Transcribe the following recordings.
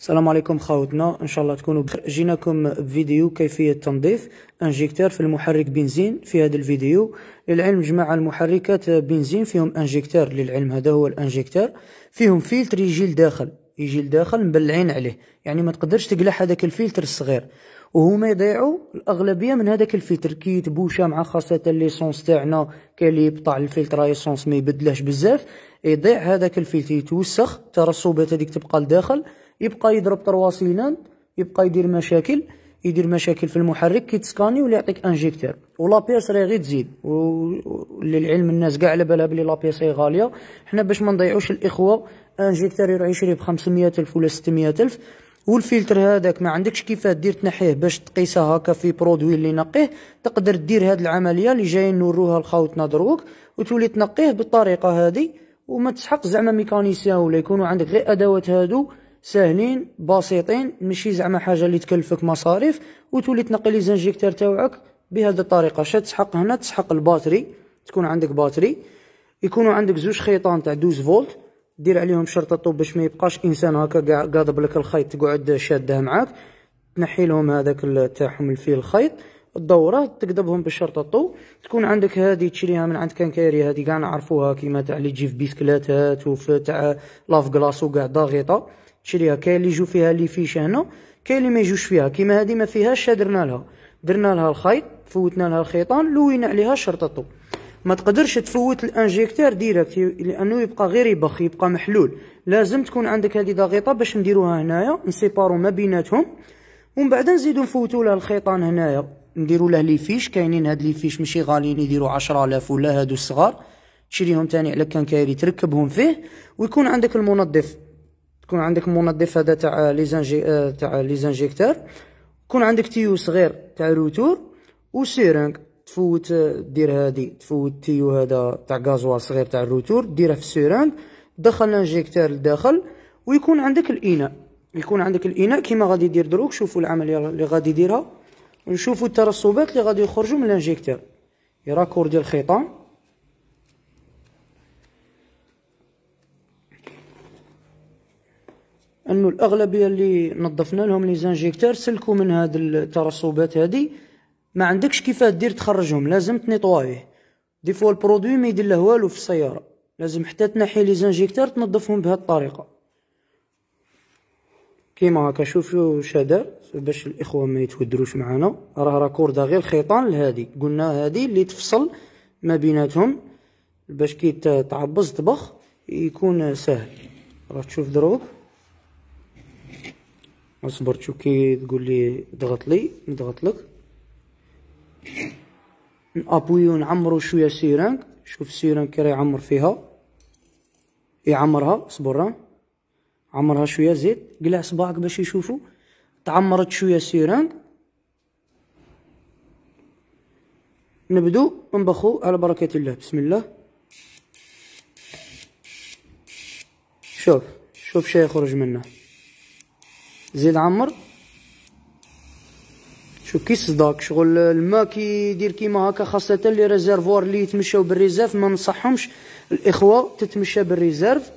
السلام عليكم خاوتنا ان شاء الله تكونوا بخير جيناكم بفيديو كيفيه تنظيف انجيكتور في المحرك بنزين في هذا الفيديو للعلم جماعه المحركات بنزين فيهم انجيكتور للعلم هذا هو الانجيكتور فيهم فلتر يجي لداخل يجي لداخل مبلعين عليه يعني ما تقدرش تقلع هذاك الفلتر الصغير وهما يضيعوا الاغلبيه من هذاك الفلتر كي يتبوشى مع خاصه ليسونس تاعنا كاين اللي يبطع الفلتر ليسونس ما يبدلهش بزاف يضيع هذاك الفلتر يتوسخ ترسبات هذيك تبقى لداخل يبقى يضرب تروا يبقى يدير مشاكل يدير مشاكل في المحرك كي تسكاني ولا يعطيك انجيكتور ولا بيس راهي غير تزيد وللعلم الناس كاع على بالها بلي لا بيس هي غاليه حنا باش ما نضيعوش الاخوه انجيكتور يروح يشري ب الف ولا الف والفلتر هذاك ما عندكش كيفاه دير تنحيه باش تقيسه هكا في برودوي اللي نقيه تقدر دير هاد العمليه اللي جايين نوروها لخاوتنا دروك وتولي تنقيه بالطريقه هذه وما تسحق زعما ميكانيسيان ولا يكونوا عندك غير ادوات هادو ساهلين بسيطين ماشي زعما حاجه اللي تكلفك مصاريف وتولي تنقي لي زانجيكتور تاوعك بهذه الطريقه شا تسحق هنا تسحق الباتري تكون عندك باتري يكونوا عندك زوج خيطان تاع 12 فولت دير عليهم شرطه طوب باش ما يبقاش انسان هكا قاضب لك الخيط تقعد شاده معاك تنحي لهم هذاك تاعهم فيه الخيط الدوره تقدبهم بالشرطه طو تكون عندك هذه تشريها من عند كانكاري هذه كاع نعرفوها كيما تاع اللي تجي في بيسكلاتات وفي تاع لاف كلاص وكاع ضاغطه شتي كاين اللي جو فيها لي فيش هنا كاين اللي ما يجوش فيها كيما هذه ما فيهاش درنا لها درنا لها الخيط فوتنا لها الخيطان لوينا عليها شرطتو ما تقدرش تفوت الانجيكتور ديريكت لانه يبقى غير يبخ يبقى محلول لازم تكون عندك هذه ضغيطه باش نديروها هنايا نسيبارو ما بيناتهم ومن بعد نزيدو نفوتو لها الخيطان هنايا نديرو له لي فيش كاينين هاد لي فيش ماشي غاليين يديرو 10000 ولا هادو الصغار تشريهم تاني على كان كايري تركبهم فيه ويكون عندك المنظف تكون عندك منظف هذا تاع لي زانجي آه، تاع لي زانجيكتور يكون عندك تيو صغير تاع روتور وسيرنج تفوت آه، دير هادي تفوت تيو هذا تاع غازوال صغير تاع الروتور ديره في السيرنج دخل لانجيكتور لداخل ويكون عندك الاناء يكون عندك الاناء كيما غادي يدير دروك شوفوا العمليه اللي غادي يديرها ونشوفوا الترسبات اللي غادي يخرجوا من لانجيكتور يراكور ديال الخيطان انه الاغلبيه اللي نظفنا لهم لي زانجيكتور سلكوا من هاد الترسبات هادي ما عندكش كيفاه دير تخرجهم لازم تنيطوايه دي فوا البرودوي ما يدير له والو في السياره لازم حتى تنحي لي زانجيكتور تنظفهم بهاد الطريقه كيما هكا شوف شو باش الاخوه ما يتودروش معانا راه راكوردا غير خيطان لهادي قلنا هادي اللي تفصل ما بيناتهم باش كي تعبز طبخ يكون سهل راه تشوف دروك اصبر تشوف كي تقول لي اضغط لي نضغط لك نابويو نعمرو شويه سيرانك شوف كي راه يعمر فيها يعمرها اصبر عمرها شويه زيد قلع صباعك باش يشوفوا تعمرت شويه السيرانك نبدو نبخو على بركه الله بسم الله شوف شوف شي يخرج منه زيد عمر شو كي صداك شغل الماء كيدير كيما هكا خاصة لي ريزيرفوار اللي يتمشاو بالريزيرف ما ننصحهمش الإخوة تتمشى بالريزيرف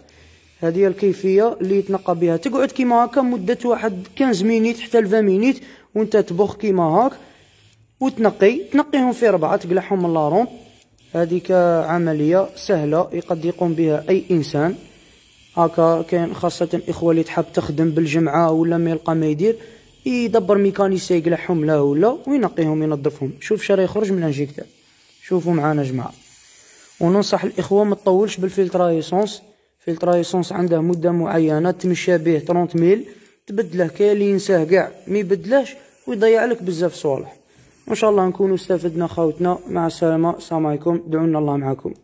هذه هي الكيفية اللي يتنقى بها تقعد كيما هكا مدة واحد 15 مينيت حتى 20 مينيت وانت تبخ كيما هاك وتنقي تنقيهم في ربعة تقلعهم من لارون هذيك عملية سهلة يقد يقوم بها أي إنسان هكا كاين خاصة الإخوة اللي تحب تخدم بالجمعة ولا ما يلقى ما يدير يدبر ميكانيسي يقلعهم لا ولا وينقيهم ينظفهم شوف شرا يخرج من الانجيكتور شوفوا معانا جماعة وننصح الإخوة ما تطولش بالفلترا ايسونس فلترا ايسونس عنده مدة معينة تمشى به 30 ميل تبدله كالي ينساه كاع ما يبدلهش ويضيع لك بزاف صوالح وان شاء الله نكونوا استفدنا خاوتنا مع السلامه السلام عليكم دعونا الله معكم